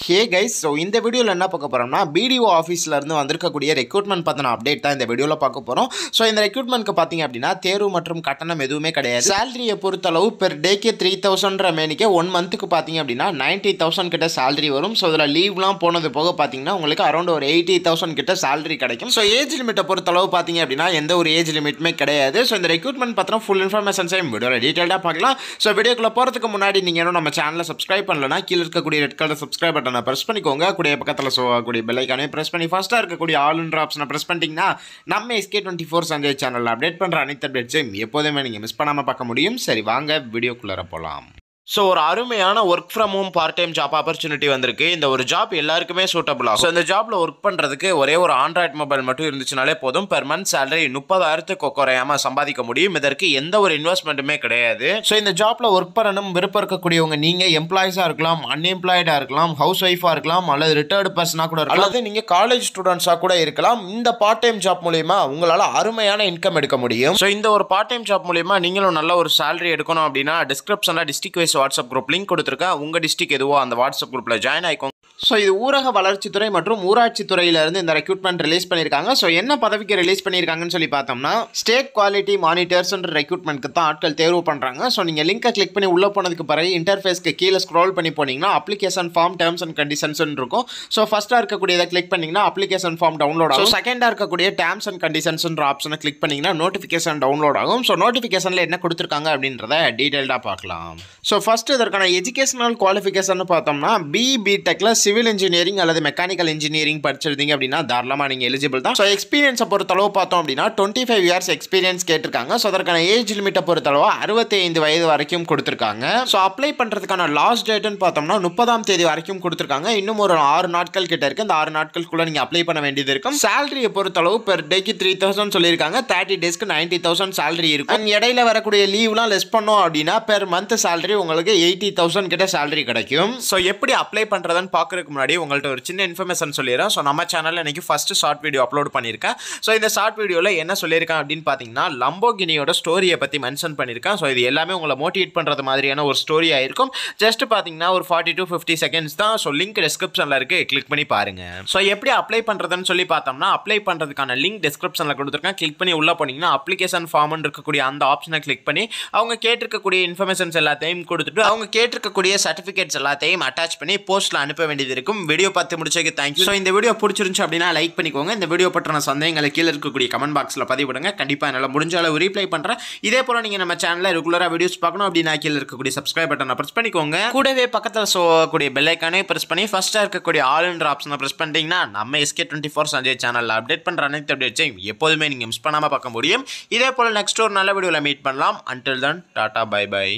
hey guys so இந்த வீடியோவில் என்ன பார்க்க போகிறோம்னா பிடிஓ ஆஃபீஸ்லேருந்து வந்திருக்கக்கூடிய ரெக்ரூட்மெண்ட் பற்றின அப்டேட் தான் இந்த வீடியோவில் பார்க்க போகிறோம் ஸோ இந்த ரெக்ரூட்மெண்ட்க்கு பார்த்தீங்க அப்படின்னா தேர்வு மற்றும் கட்டணம் எதுவுமே கிடையாது சேலரியை பொறுத்தளவு பெர் டேக்கே த்ரீ தௌசண்ட்ற மேனிக்கே ஒன் மந்த்துக்கு பார்த்தீங்க அப்படின்னா நைன்ட்டி தௌசண்ட் கிட்ட சேலரி வரும் ஸோ இதில் லீவ்லாம் போனது போக பார்த்தீங்கன்னா உங்களுக்கு அரௌண்ட் ஒரு எயிட்டி தௌசண்ட் கிட்ட சேலரி கிடைக்கும் ஸோ ஏஜ் லிமிட்டை பொறுத்தளவு பார்த்தீங்க அப்படின்னா எந்த ஒரு ஏஜ் லிமிட்டுமே கிடையாது ஸோ இந்த ரெக்ரூட்மெண்ட் பற்றின ஃபுல் இன்ஃபர்மேஷன்ஸையும் வீடியோவில் டீட்டெயிலாக பார்க்கலாம் ஸோ வீடியோக்குள்ளே போகிறதுக்கு முன்னாடி நீங்கள் இன்னும் நம்ம சேனலை சப்ஸ்கிரைப் பண்ணலன்னா கீழே இருக்கக்கூடிய ரெட் கலர் சப்ஸ்கிரைப் பட்டனை ப்ரெஸ் பண்ணிக்கோங்க கூடிய பக்கத்தில் சோகக்கூடிய பெல்லைக்கானே ப்ரெஸ் பண்ணி ஃபஸ்ட்டாக இருக்கக்கூடிய ஆளுன்ற ஆப்ஷனை ப்ரெஸ் பண்ணிட்டீங்கன்னா நம்ம எஸ்கே டுவெண்ட்டி ஃபோர் சஞ்சய் சேனலில் அப்டேட் பண்ணுற அனைத்து அப்டேட்ஸையும் எப்போதுமே நீங்கள் மிஸ் பண்ணாமல் பார்க்க முடியும் சரி வாங்க வீடியோக்குள்ளே போகலாம் ஸோ ஒரு அருமையான work from home part time job opportunity வந்திருக்கு இந்த ஒரு ஜாப் எல்லாருக்குமே சூட்டபிள் ஆகும் ஸோ இந்த ஜாப்பில் ஒர்க் பண்ணுறதுக்கு ஒரே ஒரு ஆண்ட்ராய்ட் மொபைல் மட்டும் இருந்துச்சுனாலே போதும் பெர் மந்த் சேலரி முப்பதாயிரத்துக்கு குறையாமல் சம்பாதிக்க முடியும் இதற்கு எந்த ஒரு இன்வெஸ்ட்மெண்ட்டுமே கிடையாது ஸோ இந்த ஜாப்பில் ஒர்க் பண்ணணும் விருப்பம் இருக்கக்கூடியவங்க நீங்கள் எம்ப்ளாயிஸாக இருக்கலாம் அன்எம்ப்ளாய்டாக இருக்கலாம் ஹவுஸ் ஒய்ஃபாக இருக்கலாம் அல்லது ரிட்டையர்டு பர்சனாக கூட இருக்கலாம் அல்லது நீங்கள் காலேஜ் ஸ்டூடெண்ட்ஸாக கூட இருக்கலாம் இந்த பார்ட் டைம் ஜாப் மூலிமா உங்களால் அருமையான இன்கம் எடுக்க முடியும் ஸோ இந்த ஒரு பார்ட் டைம் ஜாப் மூலிமா நீங்களும் நல்ல ஒரு சேலரி எடுக்கணும் அப்படின்னா டிஸ்கிரிப்ஷனில் district wise WhatsApp group link கொடுத்துருக்கேன் உங்கள் டிஸ்ட்ரிக் எதுவோ அந்த வாட்ஸ்அப் குரூப்பில் ஜாயின் ஆகிக்கோங்க ஸோ இது ஊரக வளர்ச்சித்துறை மற்றும் ஊராட்சி துறையிலிருந்து இந்த ரெக்யூட்மெண்ட் ரிலீஸ் பண்ணியிருக்காங்க ஸோ என்ன பதவிக்கு ரிலீஸ் பண்ணியிருக்காங்கன்னு சொல்லி பார்த்தோம்னா ஸ்டேட் குவாலிட்டி மானிட்டர்ஸ்ன்ற ரெக்ரூட்மெண்ட்க்கு தான் ஆட்கள் தேர்வு பண்ணுறாங்க ஸோ நீங்கள் லிங்கை கிளிக் பண்ணி உள்ளே போனதுக்கு பிறகு இன்டர்ஃபேஸ்க்கு கீழே ஸ்க்ரோல் பண்ணி போனீங்கன்னா அப்ளிகேஷன் ஃபார்ம் டேர்ம்ஸ் அண்ட் கண்டிஷன்ஸ்னு இருக்கும் ஸோ ஃபஸ்ட்டாக இருக்கக்கூடியதை கிளிக் பண்ணிங்கன்னா அப்ளிகேஷன் ஃபார்ம் டவுன்லோட் ஆகும் செகண்டாக இருக்கக்கூடிய டேர்ம்ஸ் அண்ட் கண்டிஷன்ஸ்ன்ற ஆப்ஷனை கிளிக் பண்ணிங்கன்னா நோட்டிஃபிகேஷன் டவுன்லோட் ஆகும் ஸோ நோட்டிஃபிகேஷனில் என்ன கொடுத்துருக்காங்க அப்படின்றத டீட்டெயில்டாக பார்க்கலாம் ஸோ ஃபஸ்ட்டு இதற்கான எஜுகேஷனல் குவாலிஃபிகேஷன் பார்த்தோம்னா பிபிடெக்ல பார்த்தீங்கன்னா சிவில் இன்ஜினியரிங் அல்லது மெக்கானிக்கல் இன்ஜினியரிங் படிச்சிருந்தீங்க அப்படின்னா தாராளமாக நீங்கள் எலிஜிபிள் தான் ஸோ எக்ஸ்பீரியன்ஸை பொறுத்தளவு பார்த்தோம் அப்படின்னா டுவெண்ட்டி ஃபைவ் இயர்ஸ் எக்ஸ்பீரியன்ஸ் கேட்டிருக்காங்க ஸோ அதற்கான ஏஜ் லிமிட்டை பொறுத்தளவு அறுபத்தி வயது வரைக்கும் கொடுத்துருக்காங்க ஸோ அப்ளை பண்ணுறதுக்கான லாஸ்ட் டேட்டுன்னு பார்த்தோம்னா முப்பதாம் தேதி வரைக்கும் கொடுத்துருக்காங்க இன்னும் ஒரு ஆறு நாட்கள் கிட்ட இருக்குது இந்த ஆறு நாட்களுக்குள்ளே நீங்கள் அப்ளை பண்ண வேண்டியது இருக்கும் சேலரியை பொறுத்தளவு பெர் டேக்கு த்ரீ தௌசண்ட் சொல்லியிருக்காங்க தேர்ட்டி டேஸ்க்கு நைன்டி தௌசண்ட் சேலரி இருக்கும் இடையில வரக்கூடிய லீவ்லாம் லெஸ் பண்ணோம் அப்படின்னா பெர் மந்த் சேலரி உங்களுக்கு எயிட்டி தௌசண்ட் கிட்ட சேலரி கிடைக்கும் ஸோ எப்படி அப்ளை பண்ணுறதுன்னு பார்க்குறதுக்கு முன்னாடி உங்கள்கிட்ட ஒரு சின்ன இன்ஃபர்மேஷன் சொல்லிடுறேன் ஸோ நம்ம சேனலில் இன்றைக்கி ஃபஸ்ட்டு ஷார்ட் வீடியோ அப்லோட் பண்ணியிருக்கேன் ஸோ இந்த ஷார்ட் வீடியோவில் என்ன சொல்லியிருக்கேன் அப்படின்னு பார்த்தீங்கன்னா லம்போகினியோட ஸ்டோரியை பற்றி மென்ஷன் பண்ணியிருக்கேன் ஸோ இது எல்லாமே உங்களை மோட்டிவேட் பண்ணுறது மாதிரியான ஒரு ஸ்டோரியாக இருக்கும் ஜஸ்ட் பார்த்தீங்கன்னா ஒரு ஃபார்ட்டி டு ஃபிஃப்டி செகண்ட்ஸ் தான் ஸோ லிங்க் டிஸ்கிரிப்ஷனில் இருக்குது கிளிக் பண்ணி பாருங்கள் ஸோ எப்படி அப்ளை பண்ணுறதுன்னு சொல்லி பார்த்தோம்னா அப்ளை பண்ணுறதுக்கான லிங்க் டிஸ்கிரிப்ஷனில் கொடுத்துருக்கேன் கிளிக் பண்ணி உள்ளே போனீங்கன்னா அப்ளிகேஷன் ஃபார்ம்னு இருக்கக்கூடிய அந்த ஆப்ஷனை கிளிக் பண்ணி அவங்க கேட்டிருக்கக்கூடிய இன்ஃபர்மேஷன்ஸ் எல்லாத்தையும் கொடுத்துட்டு அவங்க கேட்டிருக்கக்கூடிய சர்டிஃபிகேட்ஸ் எல்லாத்தையும் அட்டாச் பண்ணி போஸ்ட்டில் அனுப்ப வேண்டியது இருக்கும் வீடியோ பார்த்து முடிச்சதுக்கு தேங்க்யூ ஸோ இந்த வீடியோ பிடிச்சிருந்துச்சு அப்படின்னா லைக் பண்ணிக்கோங்க இந்த வீடியோ பற்றின சந்தேகங்களை கீழே இருக்கக்கூடிய கமெண்ட் பாக்ஸில் பதிவிடுங்க கண்டிப்பாக என்னால் முடிஞ்ச அளவு ரீப்ளை பண்ணுறேன் இதே போல் நீங்கள் நம்ம சேனலில் ரெகுலராக வீடியோஸ் பார்க்கணும் அப்படின்னா கீழே இருக்கக்கூடிய சப்ஸ்கிரைப் பட்டனை ப்ரெஸ் பண்ணிக்கோங்க கூடவே பக்கத்தில் சோக்கூடிய பெல்லைக்கானே ப்ரெஸ் பண்ணி ஃபஸ்ட்டாக இருக்கக்கூடிய ஆல்ன்ற ஆப்ஷனை ப்ரெஸ் பண்ணிட்டீங்கன்னா நம்ம எஸ்கே டுவெண்ட்டி ஃபோர் சஞ்சய் சேனலில் அப்டேட் பண்ணுற அனைத்து அப்டேட்ஸையும் எப்போதுமே நீங்கள் மிஸ் பண்ணாமல் பார்க்க முடியும் இதே போல் நெக்ஸ்ட் ஒரு நல்ல வீடியோவில் மீட் பண்ணலாம் until then tata bye by